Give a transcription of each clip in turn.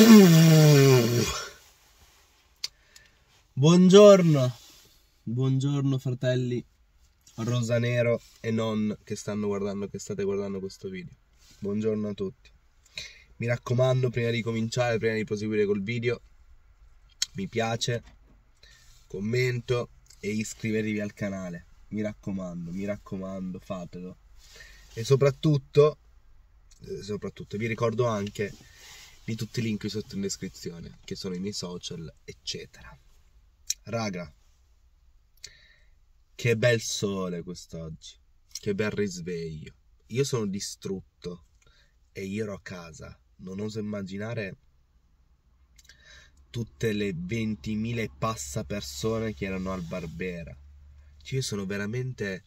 Mm. Buongiorno, buongiorno fratelli rosanero e non che stanno guardando, che state guardando questo video. Buongiorno a tutti. Mi raccomando, prima di cominciare, prima di proseguire col video, mi piace, commento e iscrivetevi al canale. Mi raccomando, mi raccomando, fatelo. E soprattutto, eh, soprattutto vi ricordo anche di tutti i link sotto in descrizione, che sono i miei social, eccetera. Raga, che bel sole quest'oggi, che bel risveglio. Io sono distrutto e io ero a casa, non oso immaginare tutte le 20.000 e passa persone che erano al Barbera. Cioè io sono veramente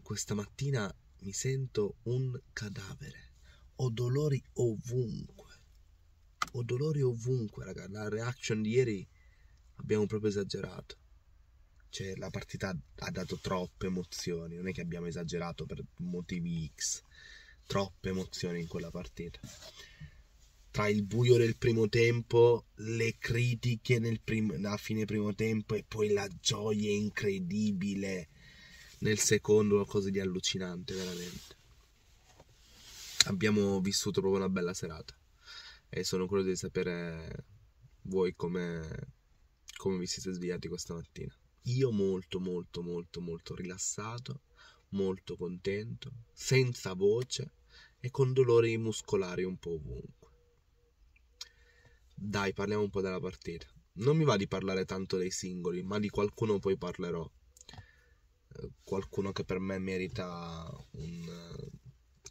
questa mattina mi sento un cadavere. Ho dolori ovunque ho dolore ovunque, raga. La reaction di ieri abbiamo proprio esagerato. Cioè, la partita ha dato troppe emozioni. Non è che abbiamo esagerato per motivi X. Troppe emozioni in quella partita. Tra il buio del primo tempo, le critiche nel prim- a fine primo tempo e poi la gioia incredibile nel secondo, qualcosa di allucinante, veramente. Abbiamo vissuto proprio una bella serata e sono curioso di sapere voi come, come vi siete svegliati questa mattina. Io molto molto molto molto rilassato, molto contento, senza voce e con dolori muscolari un po' ovunque. Dai, parliamo un po' della partita. Non mi va di parlare tanto dei singoli, ma di qualcuno poi parlerò. Eh, qualcuno che per me merita un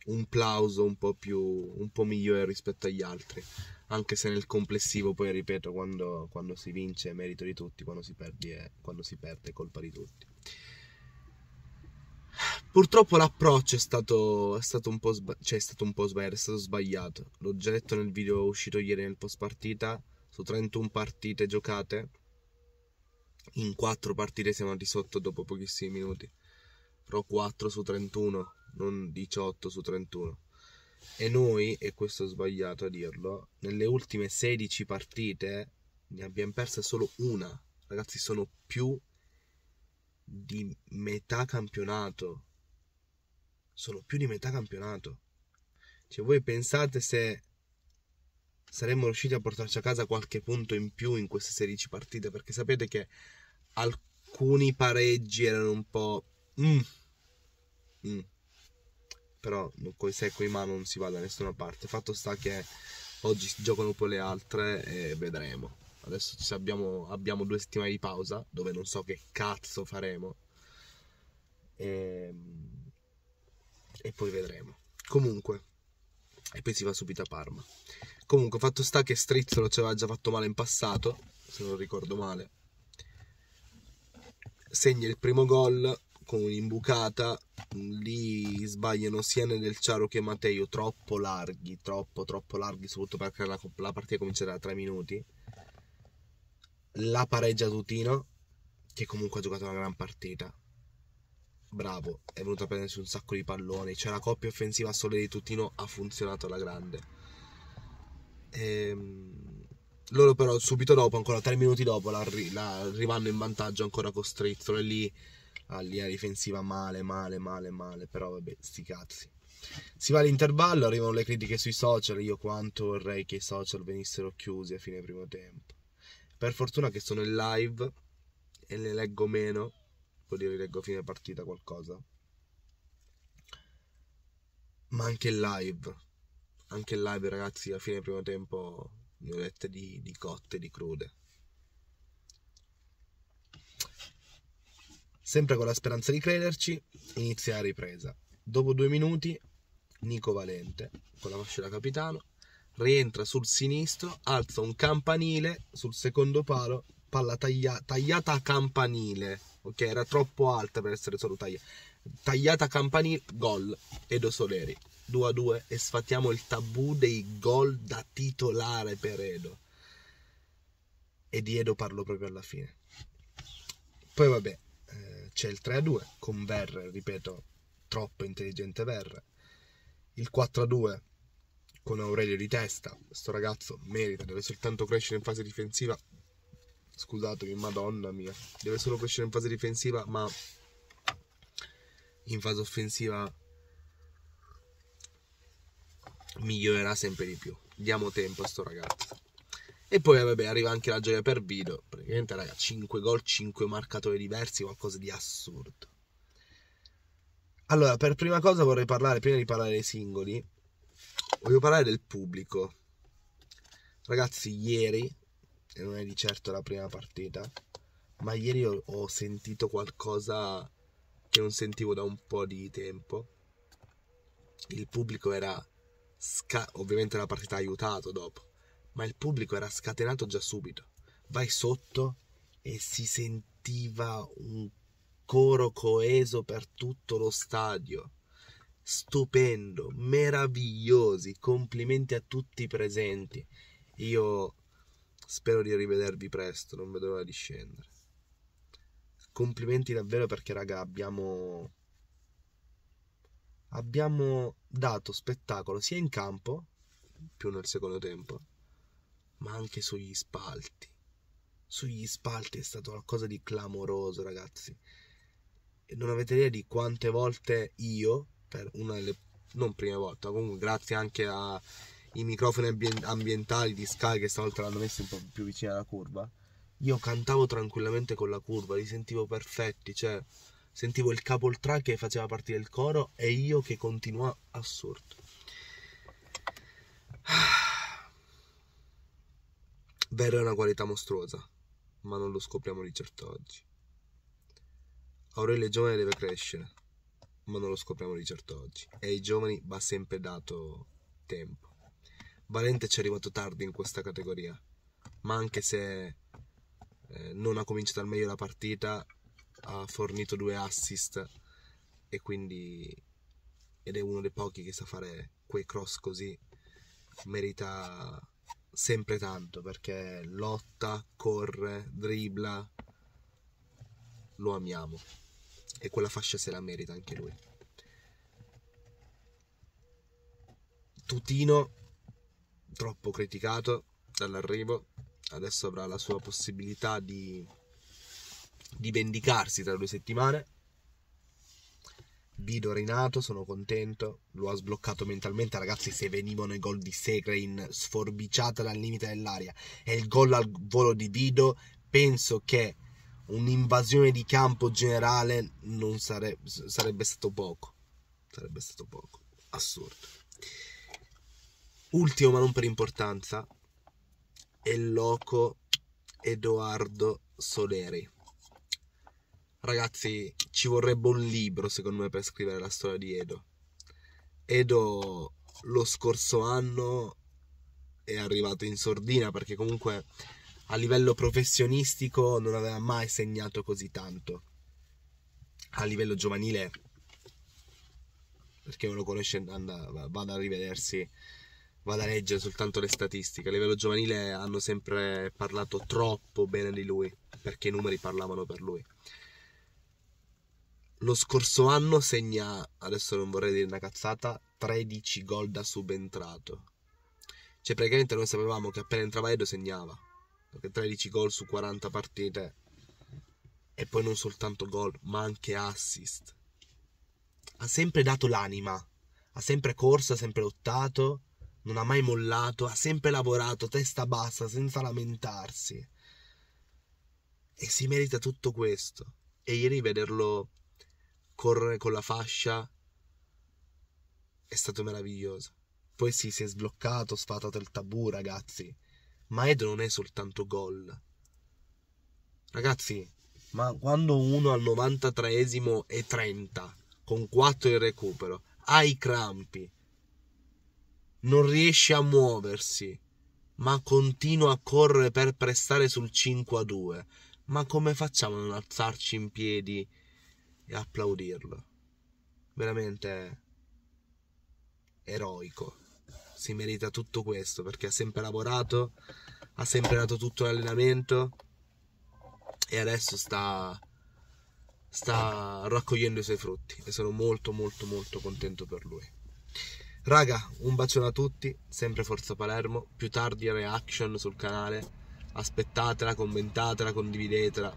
un plauso un po', più, un po migliore rispetto agli altri, anche se nel complessivo poi ripeto quando, quando si vince è merito di tutti, quando si, è, quando si perde è colpa di tutti. Purtroppo l'approccio è stato, è stato un po' sba- cioè è stato un po' sbagliato, è stato sbagliato. L'ho già detto nel video uscito ieri nel post partita, su 31 partite giocate, in 4 partite siamo di sotto dopo pochissimi minuti. Però 4 su 31 non 18 su 31. E noi, e questo è sbagliato a dirlo, nelle ultime 16 partite ne abbiamo persa solo una. Ragazzi, sono più di metà campionato. Sono più di metà campionato. Cioè, voi pensate se saremmo riusciti a portarci a casa qualche punto in più in queste 16 partite? Perché sapete che alcuni pareggi erano un po'. Mm. Mm però con i secco in mano non si va da nessuna parte. Fatto sta che oggi si giocano un le altre e vedremo. Adesso abbiamo, abbiamo due settimane di pausa dove non so che cazzo faremo. E, ehm, e poi vedremo. Comunque, e poi si va subito a Parma. Comunque, fatto sta che Strizzolo ci aveva già fatto male in passato, se non ricordo male. Segna il primo gol con un'imbucata, mm, lì sbagliano sia nel Ciaro che Matteo troppo larghi, troppo troppo larghi, soprattutto perché la, la partita comincerà da 3 minuti. La pareggia Tutino, che comunque ha giocato una gran partita. Bravo, è venuto a prendersi un sacco di palloni, cioè la coppia offensiva sole di Tutino ha funzionato alla grande. Ehm loro però subito dopo, ancora tre minuti dopo, la, la, arrivano in vantaggio ancora con Strizzolo e lì alla linea difensiva male, male, male, male, però vabbè, sti cazzi. Si va all'intervallo, arrivano le critiche sui social, io quanto vorrei che i social venissero chiusi a fine primo tempo. Per fortuna che sono in live e le leggo meno, vuol dire leggo fine partita qualcosa. Ma anche in live, anche in live ragazzi, a fine primo tempo mi ho lette di, di cotte, di crude. Sempre con la speranza di crederci, inizia la ripresa. Dopo due minuti, Nico Valente, con la fascia da capitano, rientra sul sinistro, alza un campanile sul secondo palo, palla taglia- tagliata a campanile, ok? Era troppo alta per essere solo taglia- tagliata a campanile, gol, Edo Soleri. 2 a 2 e sfattiamo il tabù dei gol da titolare per Edo. E di Edo parlo proprio alla fine. Poi vabbè, c'è il 3 a 2 con Verre, ripeto, troppo intelligente Verre, il 4 a 2 con Aurelio di testa, questo ragazzo merita, deve soltanto crescere in fase difensiva, scusatemi, madonna mia, deve solo crescere in fase difensiva, ma in fase offensiva migliorerà sempre di più. Diamo tempo a sto ragazzo. E poi vabbè, arriva anche la gioia per Vido. Praticamente, raga, 5 gol, 5 marcatori diversi, qualcosa di assurdo. Allora, per prima cosa vorrei parlare, prima di parlare dei singoli, voglio parlare del pubblico. Ragazzi, ieri, e non è di certo la prima partita, ma ieri ho, ho sentito qualcosa che non sentivo da un po' di tempo. Il pubblico era... Sca- ovviamente la partita ha aiutato dopo ma il pubblico era scatenato già subito. Vai sotto e si sentiva un coro coeso per tutto lo stadio. Stupendo, meravigliosi, complimenti a tutti i presenti. Io spero di rivedervi presto, non vedo l'ora di scendere. Complimenti davvero perché raga abbiamo abbiamo dato spettacolo sia in campo più nel secondo tempo ma anche sugli spalti. Sugli spalti è stato qualcosa di clamoroso, ragazzi. E non avete idea di quante volte io, per una delle non prime volte, comunque grazie anche ai microfoni ambientali di Sky che stavolta l'hanno messo un po' più vicino alla curva, io cantavo tranquillamente con la curva, li sentivo perfetti, cioè sentivo il capoltra che faceva partire il coro e io che continuavo assurdo. Ah Vera è una qualità mostruosa, ma non lo scopriamo di certo oggi. Aurelio è giovane deve crescere, ma non lo scopriamo di certo oggi. E ai giovani va sempre dato tempo. Valente ci è arrivato tardi in questa categoria, ma anche se eh, non ha cominciato al meglio la partita, ha fornito due assist e quindi ed è uno dei pochi che sa fare quei cross così merita sempre tanto perché lotta, corre, dribla, lo amiamo e quella fascia se la merita anche lui. Tutino, troppo criticato dall'arrivo, adesso avrà la sua possibilità di, di vendicarsi tra due settimane Vido Renato, sono contento, lo ha sbloccato mentalmente, ragazzi se venivano i gol di Segrein sforbiciata dal limite dell'aria e il gol al volo di Vido, penso che un'invasione di campo generale non sare- sarebbe stato poco, sarebbe stato poco, assurdo. Ultimo ma non per importanza, è loco Edoardo Soleri Ragazzi, ci vorrebbe un libro secondo me per scrivere la storia di Edo. Edo lo scorso anno è arrivato in sordina perché comunque a livello professionistico non aveva mai segnato così tanto. A livello giovanile, perché non lo conosce, anda, vada a rivedersi, vada a leggere soltanto le statistiche. A livello giovanile hanno sempre parlato troppo bene di lui perché i numeri parlavano per lui lo scorso anno segna, adesso non vorrei dire una cazzata, 13 gol da subentrato. Cioè praticamente noi sapevamo che appena entrava Edo segnava, perché 13 gol su 40 partite e poi non soltanto gol, ma anche assist. Ha sempre dato l'anima, ha sempre corso, ha sempre lottato, non ha mai mollato, ha sempre lavorato testa bassa senza lamentarsi. E si merita tutto questo. E ieri vederlo correre con la fascia è stato meraviglioso. Poi sì, si è sbloccato, sfatato il tabù, ragazzi. Ma Ed non è soltanto gol. Ragazzi, ma quando uno al 93esimo e 30, con 4 in recupero, ha i crampi, non riesce a muoversi, ma continua a correre per prestare sul 5 a 2, ma come facciamo a non alzarci in piedi? e applaudirlo. Veramente eroico. Si merita tutto questo perché ha sempre lavorato, ha sempre dato tutto l'allenamento e adesso sta, sta raccogliendo i suoi frutti e sono molto molto molto contento per lui. Raga, un bacione a tutti, sempre Forza Palermo, più tardi reaction sul canale, aspettatela, commentatela, condividetela,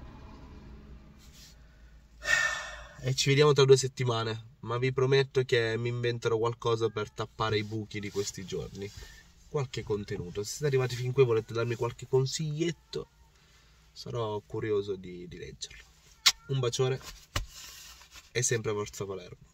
e ci vediamo tra due settimane, ma vi prometto che mi inventerò qualcosa per tappare i buchi di questi giorni. Qualche contenuto. Se siete arrivati fin qui e volete darmi qualche consiglietto, sarò curioso di, di leggerlo. Un bacione e sempre a Forza Palermo.